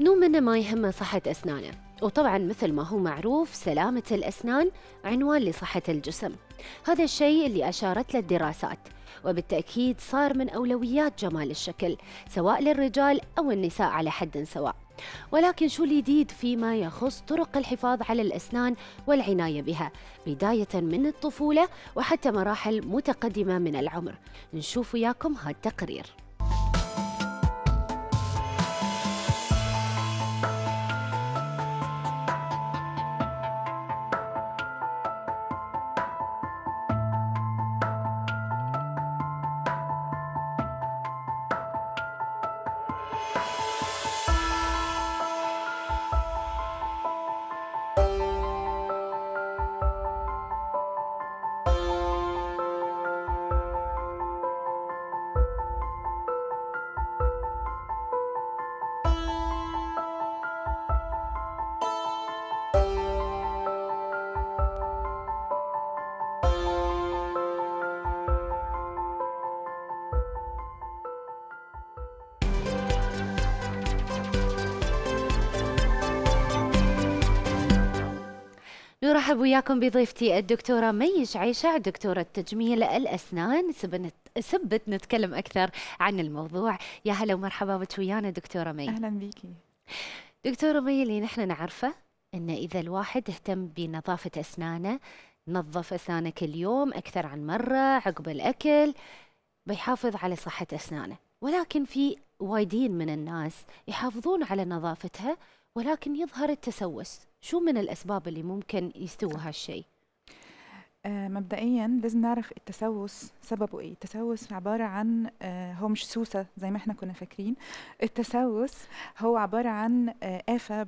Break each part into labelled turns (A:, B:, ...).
A: نو من ما يهمه صحة أسنانه وطبعا مثل ما هو معروف سلامة الأسنان عنوان لصحة الجسم هذا الشيء اللي أشارت له الدراسات وبالتأكيد صار من أولويات جمال الشكل سواء للرجال أو النساء على حد سواء ولكن شو الجديد فيما يخص طرق الحفاظ على الأسنان والعناية بها بداية من الطفولة وحتى مراحل متقدمة من العمر نشوف وياكم هالتقرير نرحب وياكم بضيفتي الدكتورة ميش عيشة دكتورة تجميل الأسنان سبنت سبت نتكلم أكثر عن الموضوع يا هلا ومرحبا بك ويانا دكتورة مي أهلا بيكي دكتورة مي اللي نحن نعرفه أن إذا الواحد اهتم بنظافة أسنانه نظف أسنانه كل يوم أكثر عن مرة عقب الأكل بيحافظ على صحة أسنانه ولكن في وايدين من الناس يحافظون على نظافتها ولكن يظهر التسوس شو من الأسباب اللي ممكن يستوى هالشيء؟
B: آه، مبدئيا لازم نعرف التسوس سببه ايه التسوس عباره عن آه، هو مش سوسه زي ما احنا كنا فاكرين التسوس هو عباره عن آه، افه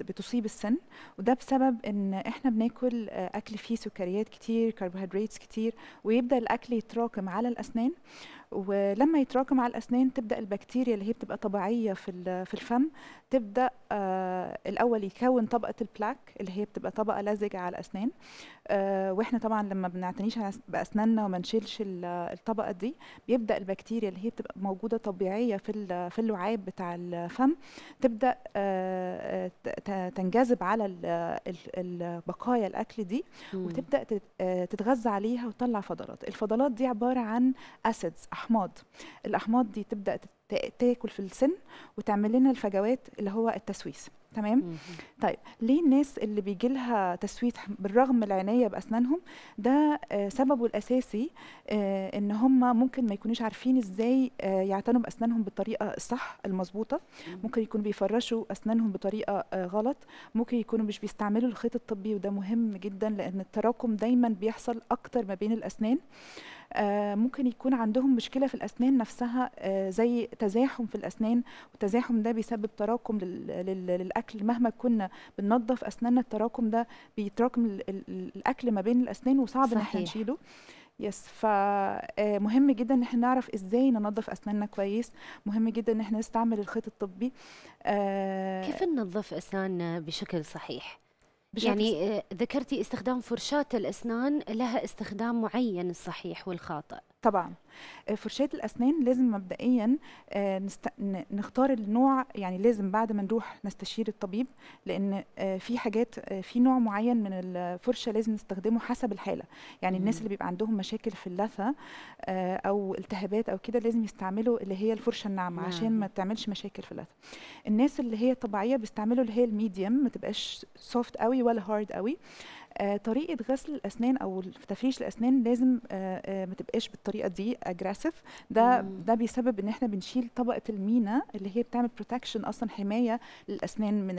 B: بتصيب السن وده بسبب ان احنا بناكل اكل فيه سكريات كتير كربوهيدرات كتير ويبدا الاكل يتراكم على الاسنان ولما يتراكم على الاسنان تبدا البكتيريا اللي هي بتبقى طبيعيه في في الفم تبدا آه، الاول يكون طبقه البلاك اللي هي بتبقى طبقه لزجه على الاسنان آه، واحنا طبعا لما بنعتنيش باسناننا وما نشيلش الطبقه دي بيبدا البكتيريا اللي هي بتبقى موجوده طبيعيه في في اللعاب بتاع الفم تبدا آه، تنجذب على بقايا الاكل دي وتبدا تتغذى عليها وتطلع فضلات الفضلات دي عباره عن اسيدز احماض الاحماض دي تبدا تاكل في السن وتعمل لنا الفجوات اللي هو التسويس تمام طيب ليه الناس اللي بيجي لها تسويت بالرغم من العنايه باسنانهم ده آه، سببه الاساسي آه، ان هم ممكن ما يكونوش عارفين ازاي آه، يعتنوا باسنانهم بالطريقه الصح المظبوطه ممكن يكونوا بيفرشوا اسنانهم بطريقه غلط ممكن يكونوا مش بيستعملوا الخيط الطبي وده مهم جدا لان التراكم دايما بيحصل اكتر ما بين الاسنان آه، ممكن يكون عندهم مشكله في الاسنان نفسها آه، زي تزاحم في الاسنان والتزاحم ده بيسبب تراكم للاكل مهما كنا بننظف اسناننا التراكم ده بيتراكم الاكل ما بين الاسنان وصعب ان احنا نشيله يس فمهم آه، جدا ان احنا نعرف ازاي ننظف اسناننا كويس مهم جدا ان احنا نستعمل الخيط الطبي كيف ننظف اسناننا بشكل صحيح يعني آه، ذكرتي استخدام فرشاة الأسنان لها استخدام معين الصحيح والخاطئ طبعا آه، فرشاة الأسنان لازم مبدئيا آه، نختار النوع يعني لازم بعد ما نروح نستشير الطبيب لأن آه، في حاجات في نوع معين من الفرشة لازم نستخدمه حسب الحالة يعني الناس اللي بيبقى عندهم مشاكل في اللثة أو التهابات أو كده لازم يستعملوا اللي هي الفرشة الناعمة نعم. عشان ما تعملش مشاكل في اللثة الناس اللي هي طبيعية بيستعملوا اللي هي الميديم ما تبقاش سوفت قوي ولا هارد قوي آه، طريقه غسل الاسنان او تفريش الاسنان لازم آه، آه، ما تبقاش بالطريقه دي اجريسيف ده مم. ده بيسبب ان احنا بنشيل طبقه المينا اللي هي بتعمل بروتكشن اصلا حمايه للاسنان من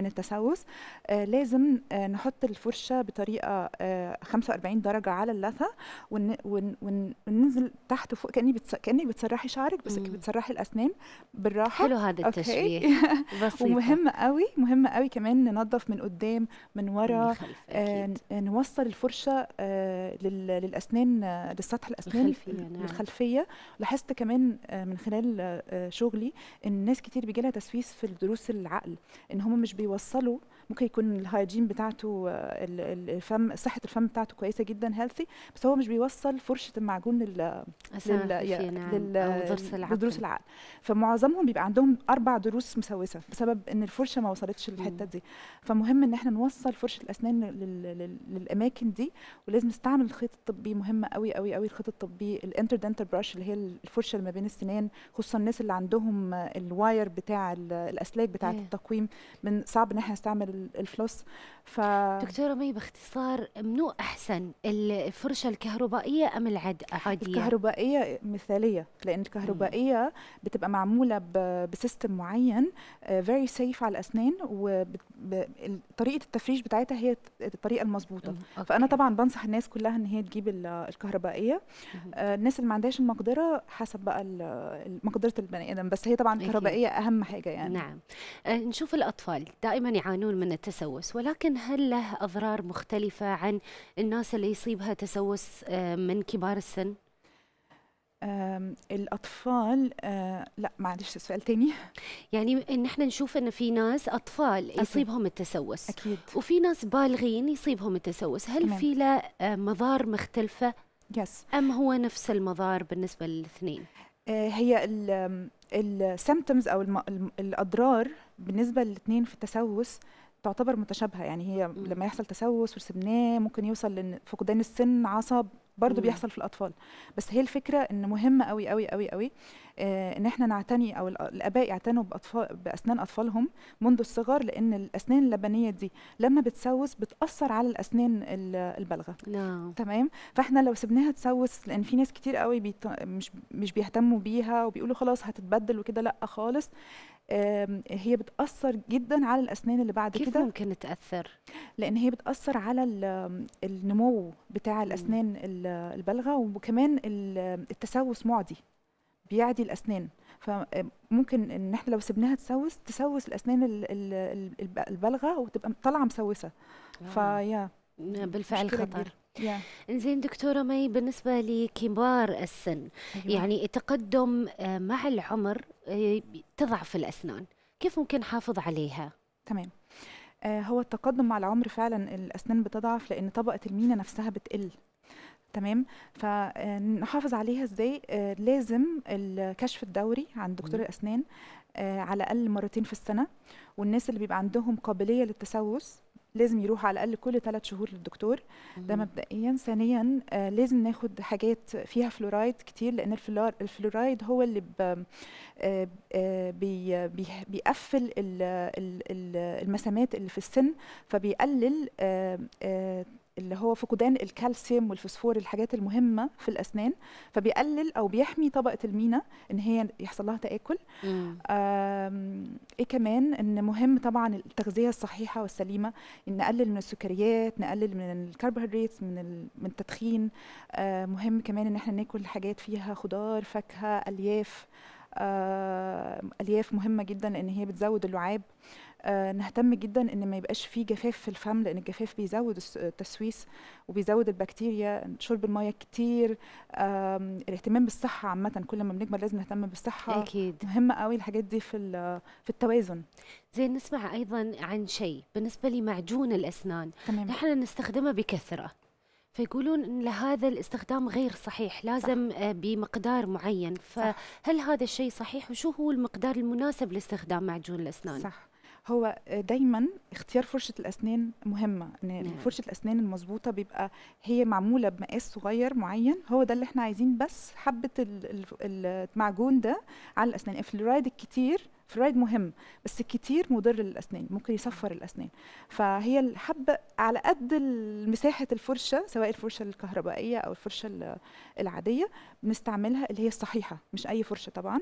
B: من التسوس لازم نحط الفرشه بطريقه 45 درجه على اللثه وننزل تحت وفوق كاني كاني بتسرحي شعرك بس بتسرحي الاسنان بالراحه حلو هذا التشبيه ومهم قوي مهم قوي كمان ننظف من قدام من ورا من خلف. أكيد. آه، نوصل الفرشه آه، للاسنان آه، للسطح الاسنان الخلفيه نعم. لاحظت كمان من خلال شغلي ان ناس كتير بيجي لها تسويس في دروس العقل ان هم مش بيوصلوا ممكن يكون الهايجين بتاعته الفم صحه الفم بتاعته كويسه جدا هيلثي بس هو مش بيوصل فرشه المعجون لل لل نعم. لدروس العقل فمعظمهم بيبقى عندهم اربع دروس مسوسه بسبب ان الفرشه ما وصلتش للحته دي فمهم ان احنا نوصل فرشه الاسنان لل... للاماكن دي ولازم نستعمل الخيط الطبي مهم قوي قوي قوي الخيط الطبي الانتر دنتال براش اللي هي الفرشه اللي ما بين السنان خصوصا الناس اللي عندهم الواير بتاع الاسلاك بتاعه إيه. التقويم من صعب ان احنا نستعمل الفلوس ف دكتوره مي باختصار منو احسن الفرشه الكهربائيه ام العاديه الكهربائيه مثاليه لان الكهربائيه بتبقى معموله بسيستم معين فيري آه، سيف على الاسنان وطريقه التفريش بتاعتها هي الطريقه المظبوطه فانا طبعا بنصح الناس كلها ان هي تجيب الكهربائيه آه، الناس اللي ما عندهاش المقدره حسب بقى مقدره البني ادم بس هي طبعا الكهربائيه اهم حاجه يعني نعم آه،
A: نشوف الاطفال دائما يعانون من التسوس ولكن هل له أضرار مختلفة عن الناس اللي يصيبها تسوس آه، من كبار السن؟ الاطفال آه، لا معلش سؤال تاني يعني ان احنا نشوف ان في ناس اطفال يصيبهم التسوس اكيد وفي ناس بالغين يصيبهم التسوس هل في
B: له آه، مضار مختلفه يس ام هو نفس المضار بالنسبه للاثنين هي السيمتومز او الاضرار بالنسبه للاثنين في التسوس تعتبر متشابهه يعني هي م. لما يحصل تسوس وسبناه ممكن يوصل لفقدان السن عصب برضه بيحصل في الاطفال بس هي الفكره ان مهم قوي قوي قوي قوي آه ان احنا نعتني او الاباء يعتنوا باطفال باسنان اطفالهم منذ الصغر لان الاسنان اللبنيه دي لما بتسوس بتاثر على الاسنان البالغه نعم تمام فاحنا لو سبناها تسوس لان في ناس كتير قوي بيط... مش مش بيهتموا بيها وبيقولوا خلاص هتتبدل وكده لا خالص هي بتأثر جدا على الأسنان اللي بعد كده كيف ممكن تأثر؟ لأن هي بتأثر على النمو بتاع الأسنان البلغه وكمان التسوس معدي بيعدي الأسنان فممكن ان احنا لو سبناها تسوس تسوس الاسنان البلغه وتبقى طالعه مسوسه آه. فيا بالفعل خطر كبير.
A: yeah. انزين دكتورة مي بالنسبة لكبار السن أيوة. يعني
B: التقدم آه، مع العمر آه، تضعف الأسنان كيف ممكن نحافظ عليها؟ تمام آه، هو التقدم مع العمر فعلا الأسنان بتضعف لأن طبقة المينا نفسها بتقل تمام فنحافظ عليها ازاي لازم الكشف الدوري عند دكتور الاسنان على الاقل مرتين في السنه والناس اللي بيبقى عندهم قابليه للتسوس لازم يروح على الاقل كل ثلاث شهور للدكتور ده مبدئيا ثانيا آه لازم ناخد حاجات فيها فلورايد كتير لان الفلورايد هو اللي ب... آه, آه، بيقفل المسامات اللي في السن فبيقلل آه, آه، اللي هو فقدان الكالسيوم والفوسفور الحاجات المهمه في الاسنان فبيقلل او بيحمي طبقه المينا ان هي يحصل لها تاكل ايه كمان ان مهم طبعا التغذيه الصحيحه والسليمه إن نقلل من السكريات نقلل من الكربوهيدرات من من التدخين آه، مهم كمان ان احنا ناكل حاجات فيها خضار فاكهه الياف آه، الياف مهمه جدا لان هي بتزود اللعاب آه، نهتم جدا ان ما يبقاش فيه جفاف في الفم لان الجفاف بيزود التسويس وبيزود البكتيريا شرب الميه كتير الاهتمام بالصحه عامه كل ما بنكبر لازم نهتم بالصحه اكيد مهمه قوي الحاجات دي في في التوازن
A: زي نسمع ايضا عن شيء بالنسبه لمعجون الاسنان تمام. نحن نستخدمه بكثره فيقولون ان هذا الاستخدام غير صحيح لازم صح. آه، بمقدار معين
B: فهل صح. هذا الشيء صحيح وشو هو المقدار المناسب لاستخدام معجون الاسنان صح هو دايما اختيار فرشه الاسنان مهمه ان نعم. فرشه الاسنان المظبوطه بيبقى هي معموله بمقاس صغير معين هو ده اللي احنا عايزين بس حبه المعجون ده على الاسنان الفلورايد الكتير فلورايد مهم بس الكتير مضر للاسنان ممكن يصفر نعم. الاسنان فهي الحبه على قد مساحه الفرشه سواء الفرشه الكهربائيه او الفرشه العاديه نستعملها اللي هي الصحيحه مش اي فرشه طبعا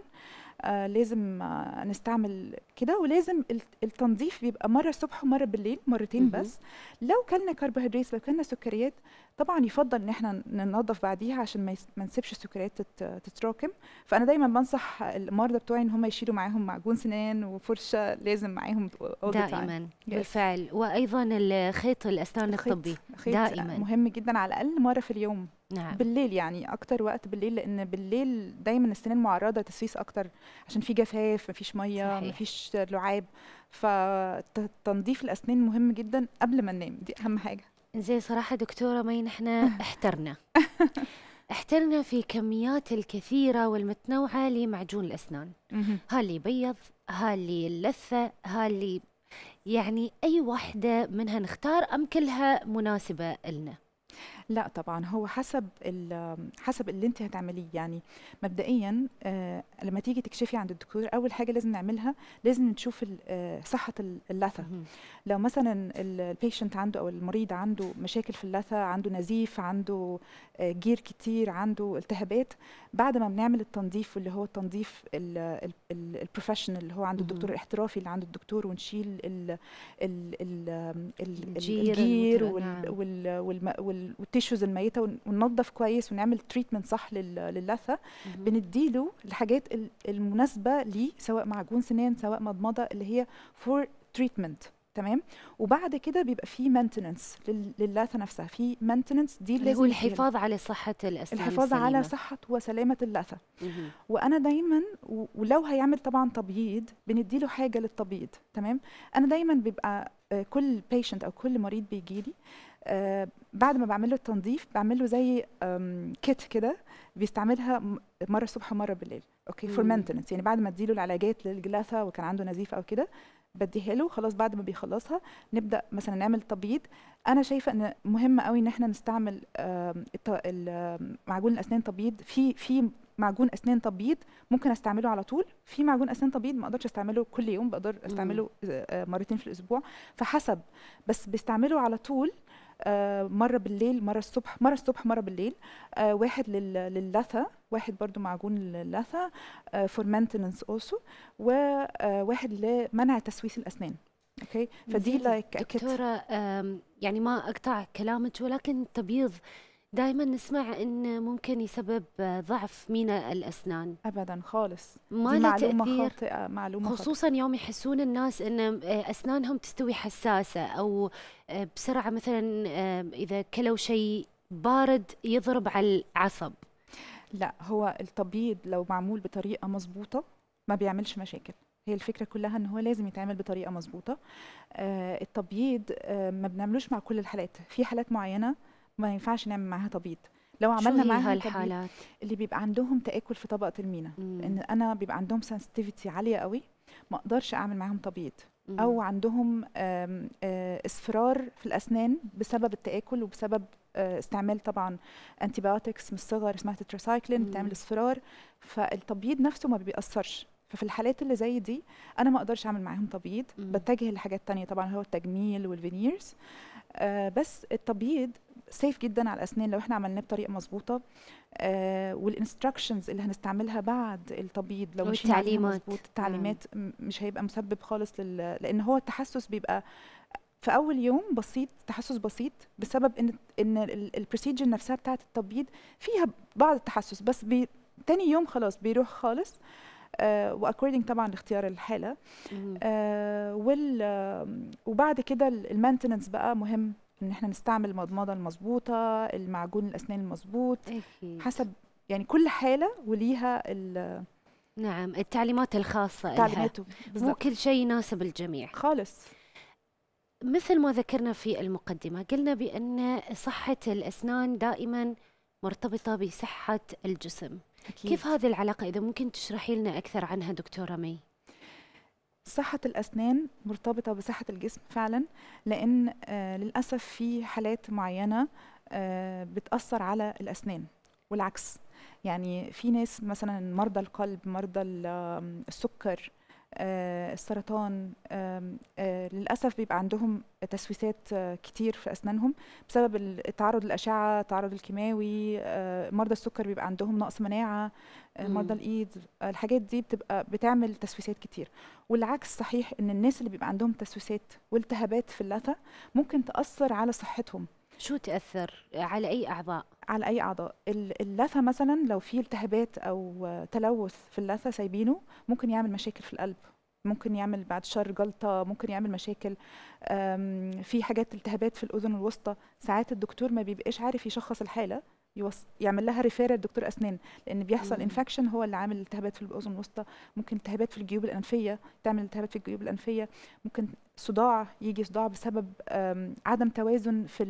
B: آه لازم آه نستعمل كده ولازم التنظيف بيبقى مره الصبح ومره بالليل مرتين بس لو كلنا كربوهيدرات لو كلنا سكريات طبعا يفضل ان احنا ننظف بعديها عشان ما نسيبش السكريات تتراكم فانا دايما بنصح المرضى بتوعي ان هم يشيلوا معاهم معجون سنان وفرشه لازم معاهم دائما بالفعل وايضا الخيط الاسنان الطبي خيط دائما مهم جدا على الاقل مره في اليوم نعم. بالليل يعني اكتر وقت بالليل لان بالليل دايما السنين معرضه للتسويس اكتر عشان في جفاف مفيش ميه مفيش لعاب فتنظيف الاسنان مهم جدا قبل ما ننام دي اهم حاجه زي صراحه دكتوره مين احنا
A: احترنا
B: احترنا في كميات الكثيرة
A: والمتنوعة لمعجون الأسنان هاللي بيض هاللي اللي اللثة
B: يعني أي واحدة منها نختار أم كلها مناسبة لنا لا طبعا هو حسب حسب اللي انت هتعمليه يعني مبدئيا آه لما تيجي تكشفي عند الدكتور اول حاجه لازم نعملها لازم نشوف آه، صحه اللثه لو مثلا البيشنت عنده او المريض عنده مشاكل في اللثه عنده نزيف عنده آه، جير كتير عنده التهابات بعد ما بنعمل التنظيف اللي هو التنظيف البروفيشنال اللي هو عند الدكتور الاحترافي اللي عند الدكتور ونشيل ال ال ال الجير الجير وال نعم. التيشوز الميته وننظف كويس ونعمل تريتمنت صح للثه بنديله الحاجات المناسبه ليه سواء معجون سنان سواء مضمضه اللي هي فور تريتمنت تمام وبعد كده بيبقى في مينتننس للثه نفسها في مينتننس دي اللي هو الحفاظ على صحه الاسنان الحفاظ السليمة. على صحه وسلامه اللثه وانا دايما ولو هيعمل طبعا تبييض بنديله حاجه للتبييض تمام انا دايما بيبقى آه، كل بيشنت او كل مريض بيجي لي آه، بعد ما بعمل له التنظيف بعمل له زي كيت كده بيستعملها مره الصبح ومره بالليل اوكي فور مينتنس يعني بعد ما اديله العلاجات للجلاثه وكان عنده نزيف او كده بديها له خلاص بعد ما بيخلصها نبدا مثلا نعمل تبييض انا شايفه ان مهم قوي ان احنا نستعمل معجون الاسنان تبييض في في معجون اسنان تبييض ممكن استعمله على طول في معجون اسنان تبييض ما اقدرش استعمله كل يوم بقدر استعمله آه، آه، مرتين في الاسبوع فحسب بس بستعمله على طول آه، مره بالليل مره الصبح مره الصبح مره بالليل آه، واحد لللثه واحد برضو معجون للثه آه، for maintenance also وواحد لمنع تسويس الاسنان اوكي فدي لايك دكتوره
A: يعني ما اقطع كلامك ولكن تبيض دائما نسمع ان ممكن يسبب ضعف مينا الاسنان
B: ابدا خالص ما دي معلومه تأثير خاطئه معلومه خصوصا
A: خاطئة. يوم يحسون الناس ان اسنانهم تستوي حساسه او بسرعه مثلا اذا كلوا
B: شيء بارد يضرب على العصب لا هو التبييض لو معمول بطريقه مظبوطه ما بيعملش مشاكل هي الفكره كلها ان هو لازم يتعمل بطريقه مظبوطه آه، التبييض آه، ما بنعملوش مع كل الحالات في حالات معينه ما ينفعش نعمل معاها تبييض لو عملنا معاها الحالات اللي بيبقى عندهم تاكل في طبقه المينا لان انا بيبقى عندهم سنسيتيفيتي عاليه قوي ما اقدرش اعمل معاهم تبييض او عندهم آه، اصفرار في الاسنان بسبب التاكل وبسبب آه، استعمال طبعا انتيبيوتكس من الصغر اسمها تتراسايكلين بتعمل اصفرار فالتبييض نفسه ما بيأثرش ففي الحالات اللي زي دي انا ما اقدرش اعمل معاهم تبييض بتجه لحاجات تانية طبعا هو التجميل والفينيرز آه، بس التبييض سيف جدا على الاسنان لو احنا عملناه بطريقه مظبوطه آه، والانستراكشنز اللي هنستعملها بعد التبييض لو مش يعني مظبوط التعليمات مش هيبقى مسبب خالص لل... لان هو التحسس بيبقى في اول يوم بسيط تحسس بسيط بسبب ان ان البروسيجر نفسها بتاعه التبييض فيها بعض التحسس بس بي... تاني يوم خلاص بيروح خالص آه واكوردنج طبعا لاختيار الحاله آه وال وبعد كده المانتننس بقى مهم ان احنا نستعمل المضمضه المظبوطه المعجون الاسنان المظبوط حسب يعني كل حاله وليها
A: نعم التعليمات الخاصه تعليماته مو كل شيء يناسب الجميع خالص مثل ما ذكرنا في المقدمه قلنا بان صحه الاسنان دائما مرتبطه بصحه الجسم أكيد. كيف هذه العلاقه
B: اذا ممكن تشرحي لنا اكثر عنها دكتوره مي صحة الأسنان مرتبطة بصحة الجسم فعلا لأن آه، للأسف في حالات معينة آه، بتأثر على الأسنان والعكس يعني في ناس مثلا مرضى القلب مرضى السكر آه، السرطان آه، للأسف بيبقى عندهم تسويسات آه، كتير في أسنانهم بسبب التعرض للأشعة التعرض الكيماوي مرضى السكر بيبقى عندهم نقص مناعة مرضى الإيد الحاجات دي بتبقى بتعمل تسويسات كتير والعكس صحيح إن الناس اللي بيبقى عندهم تسويسات والتهابات في اللثة ممكن تأثر على صحتهم شو تأثر على أي أعضاء؟ على أي أعضاء اللثة مثلا لو في التهابات أو تلوث في اللثة سايبينه ممكن يعمل مشاكل في القلب ممكن يعمل بعد شر جلطة ممكن يعمل مشاكل آمم، في حاجات التهابات في الأذن الوسطى ساعات الدكتور ما بيبقاش عارف يشخص الحالة يوص... يعمل لها ريفير لدكتور اسنان لان بيحصل انفكشن هو اللي عامل التهابات في الاذن الوسطى ممكن التهابات في الجيوب الانفيه تعمل التهابات في الجيوب الانفيه ممكن صداع يجي صداع بسبب عدم توازن في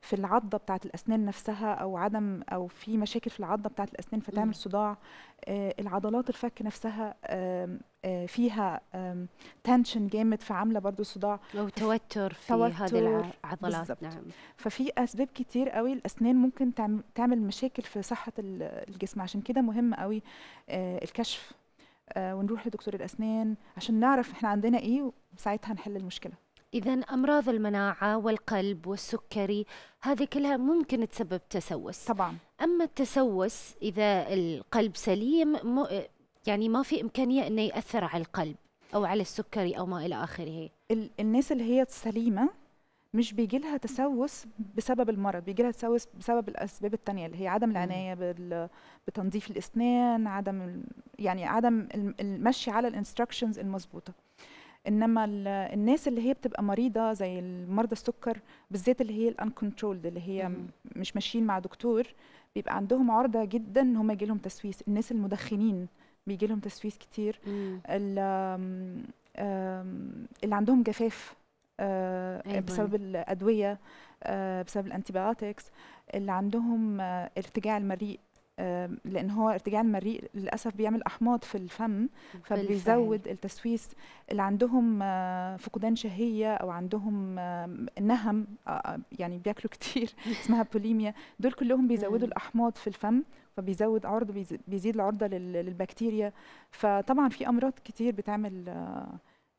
B: في العضه بتاعه الاسنان نفسها او عدم او في مشاكل في العضه بتاعه الاسنان فتعمل صداع آه، العضلات الفك نفسها آه، فيها تنشن جامد فعامله برضو صداع او توتر في هذه العضلات نعم ففي اسباب كتير قوي الاسنان ممكن تعمل مشاكل في صحه الجسم عشان كده مهم قوي آه، الكشف ونروح لدكتور الاسنان عشان نعرف احنا عندنا ايه وساعتها نحل المشكله إذا أمراض المناعة والقلب والسكري هذه
A: كلها ممكن تسبب تسوس طبعا أما التسوس إذا القلب سليم يعني ما في إمكانية أنه يأثر على القلب أو على السكري أو ما إلى
B: آخره الناس اللي هي سليمة مش بيجي لها تسوس بسبب المرض بيجي لها تسوس بسبب الاسباب التانية اللي هي عدم العنايه بتنظيف الاسنان عدم يعني عدم المشي على الانستراكشنز المظبوطه انما الناس اللي هي بتبقى مريضه زي مرضى السكر بالذات اللي هي الانكونترولد اللي هي مش ماشيين مع دكتور بيبقى عندهم عرضه جدا ان هم يجي لهم تسويس الناس المدخنين بيجي لهم تسويس كتير اللي عندهم جفاف آه، أيضاً. أيوة. بسبب الادويه آه، بسبب الانتيبيوتكس اللي عندهم آه، ارتجاع المريء لان هو ارتجاع المريء للاسف بيعمل احماض في الفم فبيزود التسويس اللي عندهم آه، فقدان شهيه او عندهم نهم آه، آه، يعني بياكلوا كتير اسمها بوليميا دول كلهم بيزودوا الاحماض في الفم فبيزود عرض بيزيد العرضه للبكتيريا فطبعا في امراض كتير بتعمل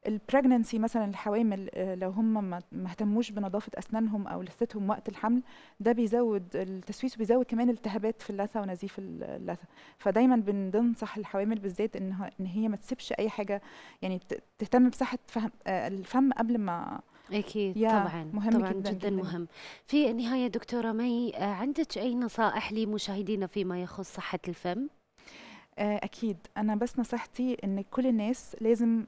B: البريجننسي مثلا الحوامل آه، لو هم ما اهتموش بنظافه اسنانهم او لثتهم وقت الحمل ده بيزود التسويس وبيزود كمان التهابات في اللثه ونزيف اللثه فدايما بننصح الحوامل بالذات ان ان هي ما تسيبش اي حاجه يعني تهتم بصحه فهم آه، الفم قبل ما اكيد طبعا مهم طبعا جدا, جدا مهم في النهايه دكتوره مي آه، عندك اي نصائح لمشاهدينا فيما يخص صحه الفم آه، اكيد انا بس نصيحتي ان كل الناس لازم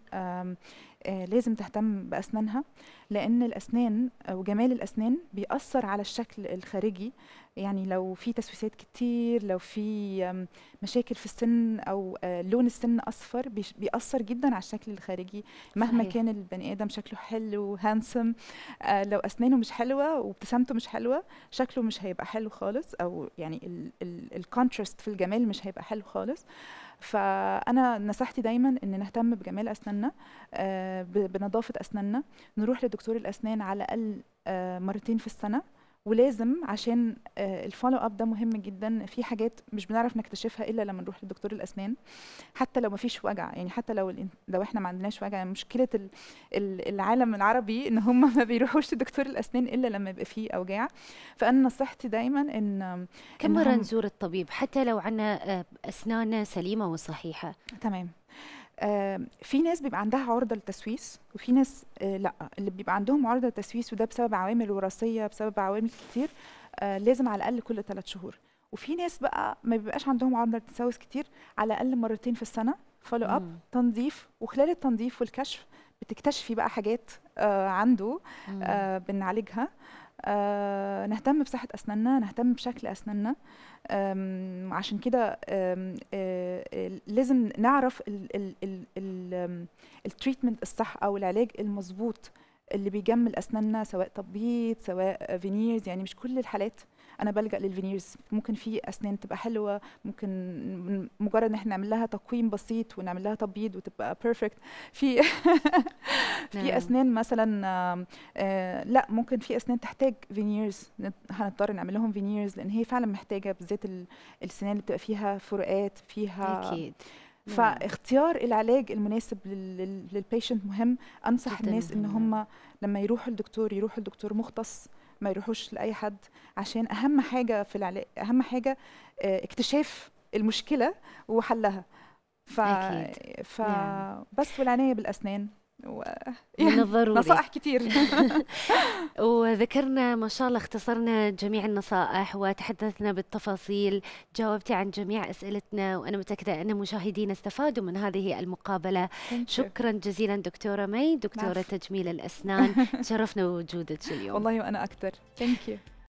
B: آه، لازم تهتم بأسنانها لأن الأسنان أو جمال الأسنان بيأثر على الشكل الخارجي يعني لو في تسويسات كتير لو في مشاكل في السن أو آه، لون السن أصفر بيأثر جدا على الشكل الخارجي مهما صحيح. كان البني آدم شكله حلو وهانسم آه، لو أسنانه مش حلوة وابتسامته مش حلوة شكله مش هيبقى حلو خالص أو يعني الكونتراست في الجمال مش هيبقى حلو خالص فانا نصيحتي دايما ان نهتم بجمال اسناننا آه، بنظافه اسناننا نروح لدكتور الاسنان على الاقل آه، مرتين في السنه ولازم عشان آه، الفولو اب ده مهم جدا في حاجات مش بنعرف نكتشفها الا لما نروح لدكتور الاسنان حتى لو مفيش وجع يعني حتى لو لو احنا ما عندناش وجع يعني مشكله العالم العربي ان هم ما بيروحوش لدكتور الاسنان الا لما يبقى فيه اوجاع فانا نصيحتي دايما ان كم مره نزور الطبيب حتى لو عندنا آه، اسنان سليمه وصحيحه تمام آه، في ناس بيبقى عندها عرضه للتسويس وفي ناس آه، لا اللي بيبقى عندهم عرضه للتسويس وده بسبب عوامل وراثيه بسبب عوامل كتير آه، لازم على الاقل كل ثلاث شهور وفي ناس بقى ما بيبقاش عندهم عرضه للتسوس كتير على الاقل مرتين في السنه فولو اب تنظيف وخلال التنظيف والكشف بتكتشفي بقى حاجات عنده بنعالجها آه، نهتم بصحة أسناننا نهتم بشكل أسناننا عشان كده آه، آه، لازم نعرف التريتمنت الصح أو العلاج المظبوط اللي بيجمل أسناننا سواء تبييض سواء فينيرز يعني مش كل الحالات انا بلجا للفينيرز ممكن في اسنان تبقى حلوه ممكن مجرد ان احنا نعمل لها تقويم بسيط ونعمل لها تبييض وتبقى بيرفكت في في نعم. اسنان مثلا آه، لا ممكن في اسنان تحتاج فينيرز هنضطر نعمل لهم فينيرز لان هي فعلا محتاجه بالذات السنان اللي بتبقى فيها فروقات فيها اكيد نعم. فاختيار العلاج المناسب للبيشنت مهم انصح الناس ان هم لما يروحوا الدكتور يروحوا الدكتور مختص ما يروحوش لاي حد عشان اهم حاجه في العلاج اهم حاجه آه، اكتشاف المشكله وحلها ف... ف... يعني. بس والعنايه بالاسنان و... من يعني الضروري نصائح كثير وذكرنا ما شاء الله اختصرنا جميع
A: النصائح وتحدثنا بالتفاصيل جاوبتي عن جميع اسئلتنا وانا متاكده ان مشاهدينا استفادوا من هذه المقابله شكرا جزيلا دكتوره مي دكتوره تجميل الاسنان تشرفنا بوجودك اليوم والله وانا اكثر ثانك يو